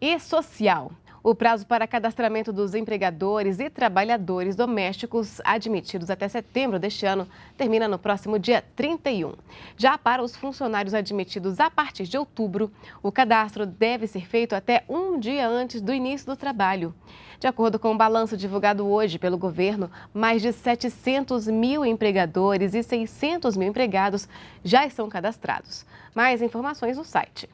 e social. O prazo para cadastramento dos empregadores e trabalhadores domésticos admitidos até setembro deste ano termina no próximo dia 31. Já para os funcionários admitidos a partir de outubro, o cadastro deve ser feito até um dia antes do início do trabalho. De acordo com o um balanço divulgado hoje pelo governo, mais de 700 mil empregadores e 600 mil empregados já estão cadastrados. Mais informações no site.